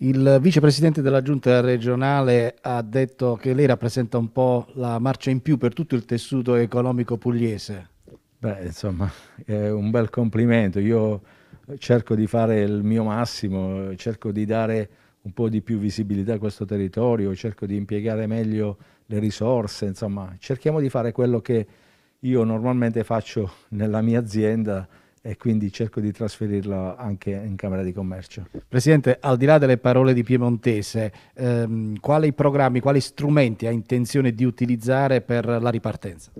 Il vicepresidente della giunta regionale ha detto che lei rappresenta un po' la marcia in più per tutto il tessuto economico pugliese. Beh, insomma, è un bel complimento. Io cerco di fare il mio massimo, cerco di dare un po' di più visibilità a questo territorio, cerco di impiegare meglio le risorse, insomma, cerchiamo di fare quello che io normalmente faccio nella mia azienda e quindi cerco di trasferirlo anche in Camera di Commercio. Presidente, al di là delle parole di Piemontese, ehm, quali programmi, quali strumenti ha intenzione di utilizzare per la ripartenza?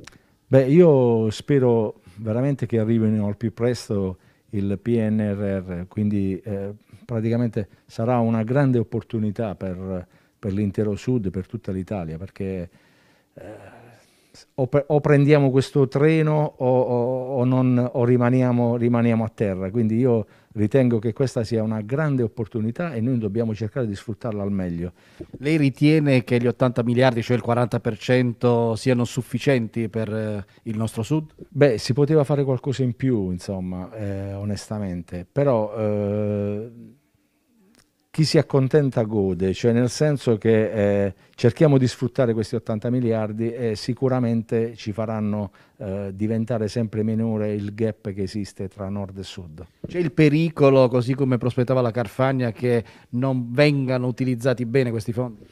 Beh, io spero veramente che arrivino al più presto il PNRR, quindi eh, praticamente sarà una grande opportunità per, per l'intero Sud, per tutta l'Italia, perché... Eh, o, o prendiamo questo treno o, o, non, o, rimaniamo, rimaniamo a terra. Quindi io ritengo che questa sia una grande opportunità e noi dobbiamo cercare di sfruttarla al meglio. Lei ritiene che gli 80 miliardi, cioè il 40%, siano sufficienti per eh, il nostro Sud? Beh, si poteva fare qualcosa in più, insomma, eh, onestamente, però... Eh, chi si accontenta gode, cioè nel senso che eh, cerchiamo di sfruttare questi 80 miliardi e sicuramente ci faranno eh, diventare sempre minore il gap che esiste tra nord e sud. C'è il pericolo, così come prospettava la Carfagna, che non vengano utilizzati bene questi fondi?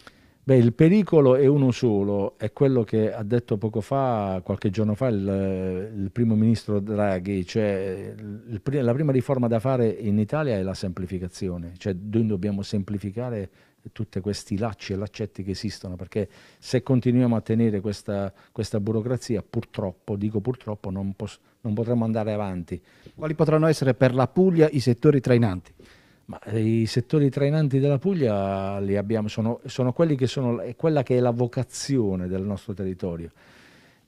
Beh, il pericolo è uno solo, è quello che ha detto poco fa, qualche giorno fa, il, il primo ministro Draghi, cioè il, la prima riforma da fare in Italia è la semplificazione, cioè noi dobbiamo semplificare tutti questi lacci e laccetti che esistono, perché se continuiamo a tenere questa, questa burocrazia, purtroppo, dico purtroppo, non, non potremo andare avanti. Quali potranno essere per la Puglia i settori trainanti? Ma i settori trainanti della Puglia li abbiamo, sono, sono, quelli che sono quella che è la vocazione del nostro territorio.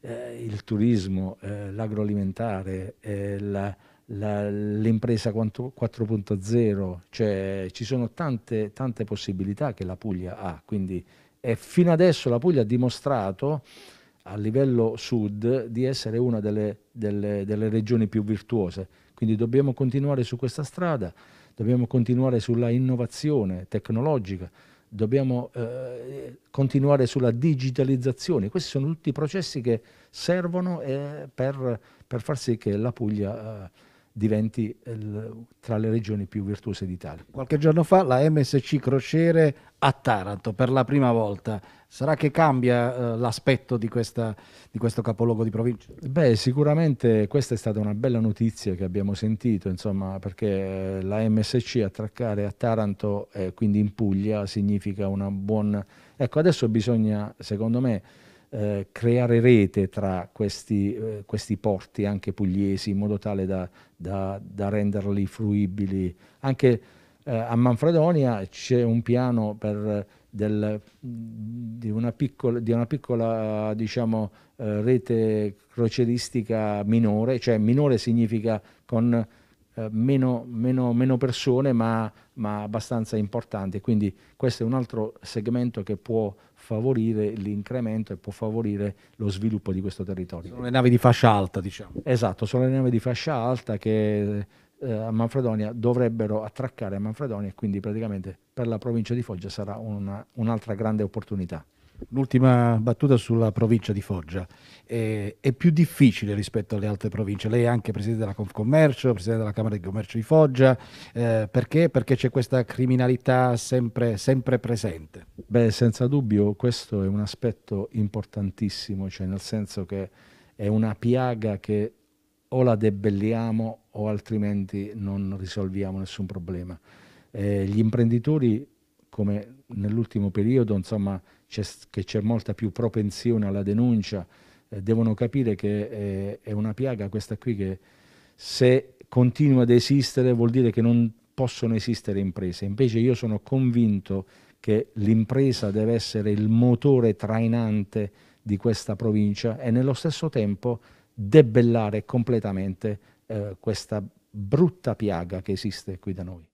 Eh, il turismo, eh, l'agroalimentare, eh, la, la, l'impresa 4.0, cioè ci sono tante, tante, possibilità che la Puglia ha. Quindi fino adesso la Puglia ha dimostrato a livello sud di essere una delle, delle, delle regioni più virtuose. Quindi dobbiamo continuare su questa strada dobbiamo continuare sulla innovazione tecnologica, dobbiamo eh, continuare sulla digitalizzazione. Questi sono tutti processi che servono eh, per, per, far sì che la Puglia... Eh, diventi il, eh, tra le regioni più virtuose d'Italia. Qualche giorno fa la MSC Crociere a Taranto per la prima volta. Sarà che cambia eh, l'aspetto di, questa, di, questo capoluogo di provincia? Beh, sicuramente questa è stata una bella notizia che abbiamo sentito, insomma, perché eh, la MSC attraccare a Taranto, eh, quindi in Puglia, significa una buona... Ecco, adesso bisogna, secondo me, eh, creare rete tra questi, eh, questi, porti anche pugliesi in modo tale da, da, da renderli fruibili. Anche eh, a Manfredonia c'è un piano per, del, di una piccola, di una piccola diciamo, eh, rete croceristica minore, cioè minore significa con eh, meno, meno, meno, persone ma, ma, abbastanza importanti. Quindi questo è un altro segmento che può favorire l'incremento e può favorire lo sviluppo di questo territorio. Sono le navi di fascia alta, diciamo. Esatto, sono le navi di fascia alta che eh, a Manfredonia dovrebbero attraccare a Manfredonia e quindi praticamente per la provincia di Foggia sarà un'altra grande opportunità. Un'ultima battuta sulla provincia di Foggia. Eh, è più difficile rispetto alle altre province. Lei è anche presidente della Confcommercio, presidente della Camera di Commercio di Foggia. Eh, perché? Perché c'è questa criminalità sempre, sempre, presente. Beh, senza dubbio questo è un aspetto importantissimo, cioè nel senso che è una piaga che o la debelliamo o altrimenti non risolviamo nessun problema. Eh, gli imprenditori, come nell'ultimo periodo, insomma, che c'è molta più propensione alla denuncia, eh, devono capire che è, eh, è una piaga questa qui che se continua ad esistere vuol dire che non possono esistere imprese. Invece io sono convinto che l'impresa deve essere il motore trainante di questa provincia e nello stesso tempo debellare completamente eh, questa brutta piaga che esiste qui da noi.